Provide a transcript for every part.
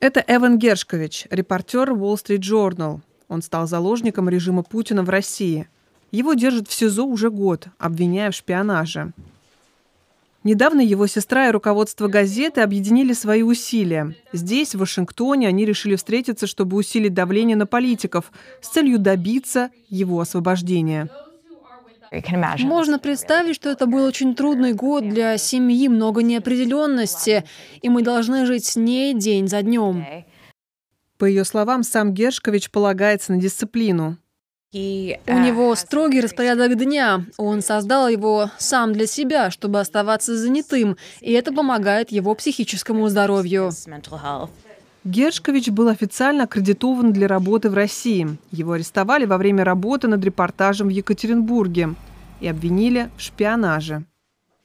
Это Эван Гершкович, репортер Wall Street Journal. Он стал заложником режима Путина в России. Его держат в СИЗО уже год, обвиняя в шпионаже. Недавно его сестра и руководство газеты объединили свои усилия. Здесь, в Вашингтоне, они решили встретиться, чтобы усилить давление на политиков с целью добиться его освобождения. Можно представить, что это был очень трудный год для семьи, много неопределенности, и мы должны жить с ней день за днем. По ее словам, сам Гершкович полагается на дисциплину. У а, него строгий распорядок дня. Он создал его сам для себя, чтобы оставаться занятым, и это помогает его психическому здоровью. Гершкович был официально аккредитован для работы в России. Его арестовали во время работы над репортажем в Екатеринбурге и обвинили в шпионаже.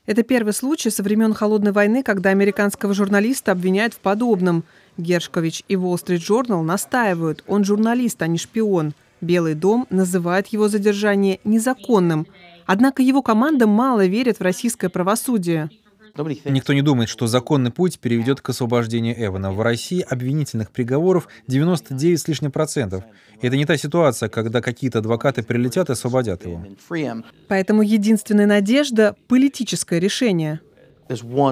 Это первый случай со времен Холодной войны, когда американского журналиста обвиняют в подобном. Гершкович и Wall Street Journal настаивают, он журналист, а не шпион. Белый дом называет его задержание незаконным. Однако его команда мало верит в российское правосудие. Никто не думает, что законный путь переведет к освобождению Эвана. В России обвинительных приговоров 99 с лишним процентов. это не та ситуация, когда какие-то адвокаты прилетят и освободят его. Поэтому единственная надежда — политическое решение —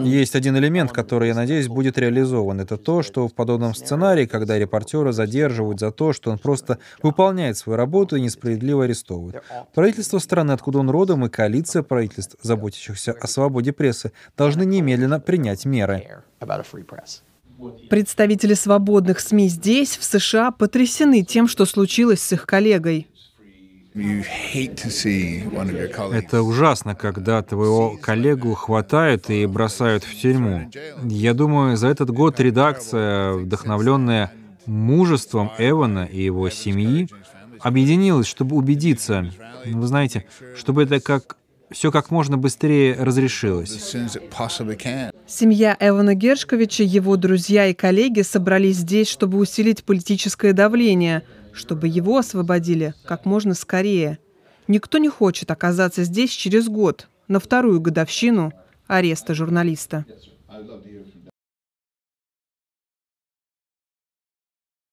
есть один элемент, который, я надеюсь, будет реализован. Это то, что в подобном сценарии, когда репортера задерживают за то, что он просто выполняет свою работу и несправедливо арестовывают. Правительство страны, откуда он родом, и коалиция правительств, заботящихся о свободе прессы, должны немедленно принять меры. Представители свободных СМИ здесь, в США, потрясены тем, что случилось с их коллегой. Это ужасно, когда твоего коллегу хватают и бросают в тюрьму. Я думаю, за этот год редакция, вдохновленная мужеством Эвана и его семьи, объединилась, чтобы убедиться, вы знаете, чтобы это как все как можно быстрее разрешилось. Семья Эвана Гершковича, его друзья и коллеги собрались здесь, чтобы усилить политическое давление – чтобы его освободили как можно скорее. Никто не хочет оказаться здесь через год, на вторую годовщину ареста журналиста.